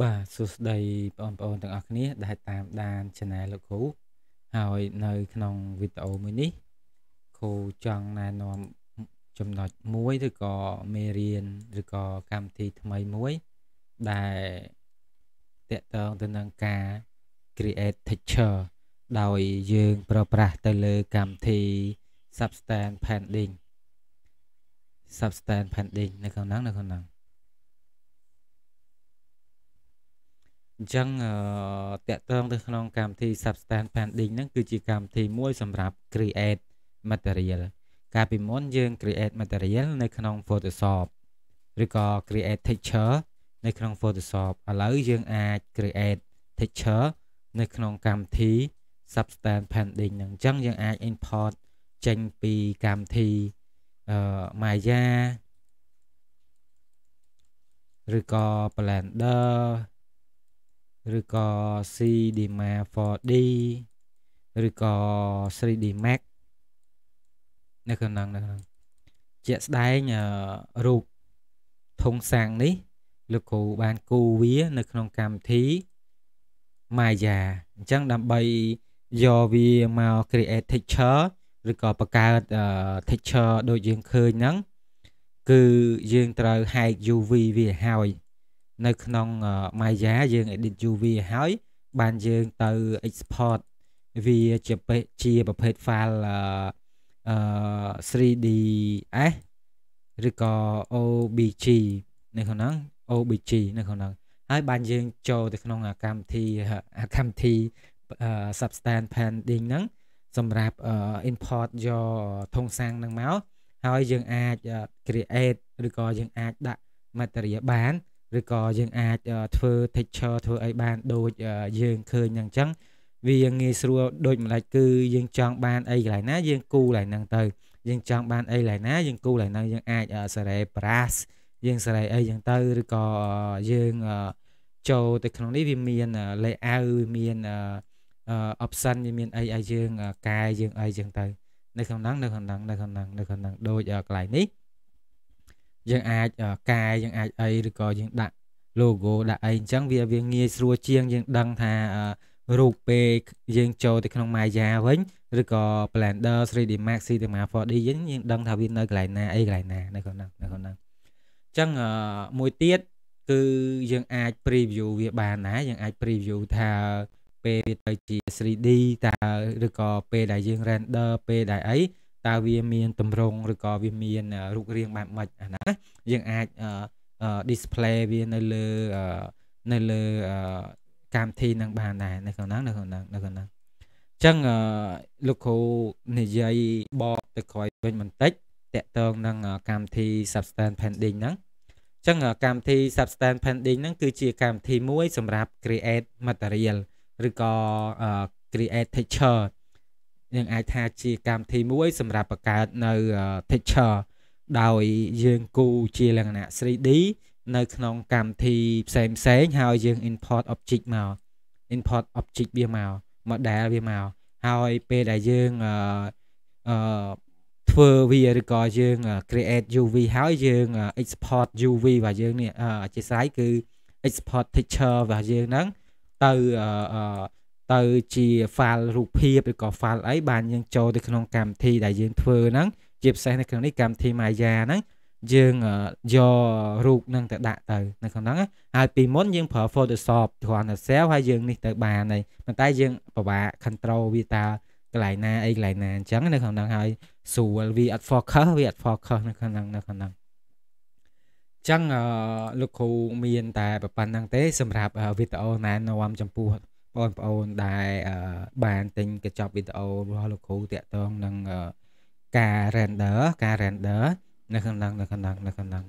បាទសួស្តីបងប្អូនទាំងអស់គ្នា ដែលតាមដាន Channel លោកគ្រូហើយនៅក្នុងវីដេអូមួយនេះគ្រូចង់ណែនាំចំណុចមួយឬក៏មេរៀនឬក៏កម្មវិធីថ្មីមួយ ដែលតកតងទៅនឹងការ create teacher ដោយយើង ប្រើប្រាស់ទៅលើកម្មវិធី substance pending substance pending នៅក្នុងហ្នឹងនៅក្នុងហ្នឹងអញ្ចឹងតាក់ទងទៅក្នុងកម្មវិធី Substance Branding ហ្នឹងគឺជាកម្មវិធីមួយសម្រាប់ create material កាលពីមុនយើង create material នៅក្នុង Photoshop ឬក៏ create texture នៅក្នុង Photoshop ឥឡូវយើងអាច create texture នៅក្នុងកម្មវិធី Substance Branding ហ្នឹងអញ្ចឹងយើងអាច import ចេញពីកម្មវិធីអឺ Maya ឬក៏ Blender ឬក៏ CDMA 4D ឬក៏ 3D Max នៅក្នុងនៅក្នុងជាក់ស្ដែងរូបធុងសាំងនេះលោកគ្រូបានគូរវានៅក្នុងកម្មវិធី Maya អញ្ចឹងដើម្បីយកវាមក create texture ឬក៏បង្កើត texture ដូចយើងឃើញហ្នឹងគឺយើងត្រូវហែក UV វាឲ្យនៅក្នុង Maya យើង edit យូរវាហើយបានយើងទៅ export វាជាជាប្រភេទ file អឺ 3ds ឬក៏ obg នៅក្នុងហ្នឹង obg នៅក្នុងហ្នឹងហើយ បានយើងចូលទៅក្នុងអាកម្មវិធីអាកម្មវិធី substance pending ហ្នឹងសម្រាប់ import យកធុងសាំងហ្នឹងមកហើយយើង អាច create ឬក៏យើងអាចដាក់ material បានឬក៏យើងអាចធ្វើ texture ធ្វើអីបានដូចយើងឃើញហ្នឹងអញ្ចឹងវាងាយស្រួលដូចម្លេចគឺយើងចង់បានអីកន្លែងណាយើងគូកន្លែងហ្នឹងទៅយើងចង់បានអីកន្លែងណាយើងគូកន្លែងហ្នឹងយើងអាចសារ៉េប្រាសយើងសារ៉េអីអញ្ចឹងទៅឬក៏យើងចូលទៅក្នុងនេះវាមាន layout វាមាន option វាមានអីឲ្យយើងកែយើងអីអញ្ចឹងទៅនៅក្នុងហ្នឹងនៅក្នុងហ្នឹងនៅក្នុងហ្នឹងនៅក្នុងហ្នឹងដូចកន្លែងនេះយើងអាចកាយយើងអាចអីឬក៏យើងដាក់ logo ដាក់អីអញ្ចឹងវាវាងាយស្រួលជាងយើងដឹងថារូបពេលយើងចូលទៅក្នុង Maya វិញឬក៏ Blender 3D Max 3D Max 4D យើងយើងដឹងថាវានៅកន្លែងណាអីកន្លែងណានៅក្នុងហ្នឹងនៅក្នុងហ្នឹងអញ្ចឹងមួយទៀតគឺយើងអាច preview វាបានណាយើងអាច preview ថាពេលវាទៅជា 3D តើឬក៏ពេលដែលយើង render ពេលដែលអីតើវាមានតម្រងឬក៏វាមានរូបរាងបែបម៉េចអាណាយើងអាច display វានៅលើនៅលើកម្មវិធីនឹងបានដែរនៅក្នុងហ្នឹងនៅក្នុងហ្នឹងនៅក្នុងហ្នឹងអញ្ចឹងលោកគ្រូនិយាយបកទៅក្រោយវិញបន្តិចតកតងនឹងកម្មវិធី substance pending ហ្នឹងអញ្ចឹងកម្មវិធី substance pending ហ្នឹងគឺជា កម្មវិធីមួយសម្រាប់ create material ឬក៏ create texture យើងអាចថាជាកម្មវិធីមួយ សម្រាប់បង្កើតនៅ texture ដោយយើងគូជាលក្ខណៈ 3D នៅក្នុងកម្មវិធីផ្សេងផ្សេងហើយយើង import object មក import object វាមក model វាមកហើយពេលដែលយើងអឺធ្វើវាឬក៏យើង create UV ហើយយើង export UV របស់យើងនេះអធិស្ឋានគឺ export picture របស់យើងហ្នឹងទៅទៅជា file រូបភាពឬក៏ file អីបានយើងចូលទៅក្នុងកម្មវិធីដែលយើងធ្វើហ្នឹងជាពិសេសនៅក្នុងនេះកម្មវិធី Maya ហ្នឹងយើងយករូបហ្នឹងទៅដាក់ទៅនៅក្នុងហ្នឹងហើយពីមុនយើងប្រើ Photoshop គ្រាន់តែ save ហើយយើងនេះទៅបានហើយប៉ុន្តែយើងពិបាក control វាតាកន្លែងណាអីកន្លែងណាអញ្ចឹងនៅក្នុងហ្នឹងហើយស្រួលវាអត់ focus វាអត់ focus នៅក្នុងហ្នឹងនៅក្នុងហ្នឹងចឹងលោកគ្រូមានតែប្រហែលហ្នឹងទេសម្រាប់វីដេអូណែនាំចំពោះបងប្អូនដែលបានទិញកញ្ចប់វីដេអូរបស់លោកគ្រូតាក់ទងនឹងការ render ការ render នៅក្នុងនៅក្នុងនៅក្នុង